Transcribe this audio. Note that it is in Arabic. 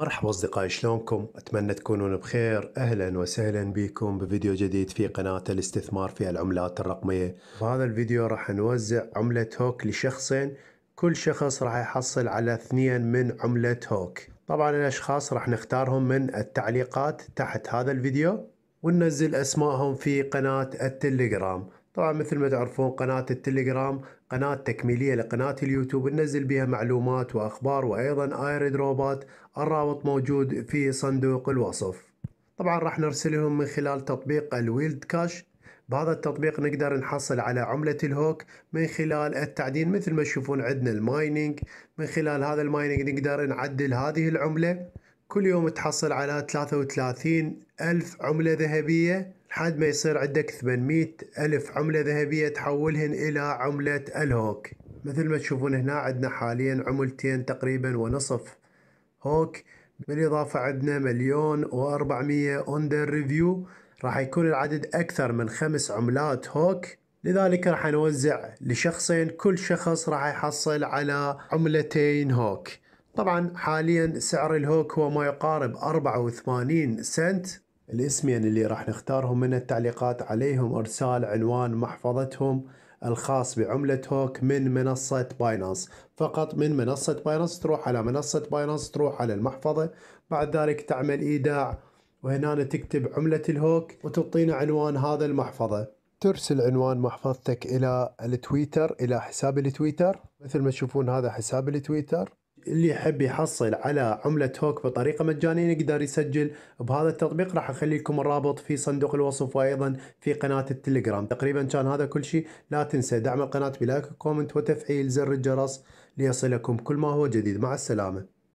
مرحبا أصدقائي شلونكم؟ أتمنى تكونون بخير أهلا وسهلا بكم بفيديو جديد في قناة الاستثمار في العملات الرقمية بهذا الفيديو راح نوزع عملة هوك لشخصين كل شخص راح يحصل على اثنين من عملة هوك طبعا الأشخاص راح نختارهم من التعليقات تحت هذا الفيديو وننزل أسمائهم في قناة التليجرام طبعا مثل ما تعرفون قناة التليجرام قناة تكميلية لقناة اليوتيوب ننزل بها معلومات وأخبار وأيضا ايردروبات الرابط موجود في صندوق الوصف طبعا راح نرسلهم من خلال تطبيق الويلد كاش بهذا التطبيق نقدر نحصل على عملة الهوك من خلال التعدين مثل ما تشوفون عندنا المايننج من خلال هذا المايننج نقدر نعدل هذه العملة كل يوم تحصل على 33 ألف عملة ذهبية حد ما يصير عندك 800 ألف عملة ذهبية تحولهن إلى عملة الهوك مثل ما تشوفون هنا عندنا حاليا عملتين تقريبا ونصف هوك بالإضافة عندنا مليون و400 أندر ريفيو راح يكون العدد أكثر من خمس عملات هوك لذلك راح نوزع لشخصين كل شخص راح يحصل على عملتين هوك طبعا حاليا سعر الهوك هو ما يقارب 84 سنت الاسمين يعني اللي راح نختارهم من التعليقات عليهم ارسال عنوان محفظتهم الخاص بعملة هوك من منصة باينانس فقط من منصة باينانس تروح على منصة باينانس تروح على المحفظة بعد ذلك تعمل إيداع وهنا تكتب عملة الهوك وتعطينا عنوان هذا المحفظة ترسل عنوان محفظتك إلى التويتر إلى حساب التويتر مثل ما تشوفون هذا حساب التويتر اللي يحب يحصل على عملة هوك بطريقة مجانية يقدر يسجل بهذا التطبيق راح اخلي لكم الرابط في صندوق الوصف وايضا في قناة التليجرام تقريبا كان هذا كل شيء لا تنسى دعم القناة بلايك وكومنت وتفعيل زر الجرس ليصلكم كل ما هو جديد مع السلامة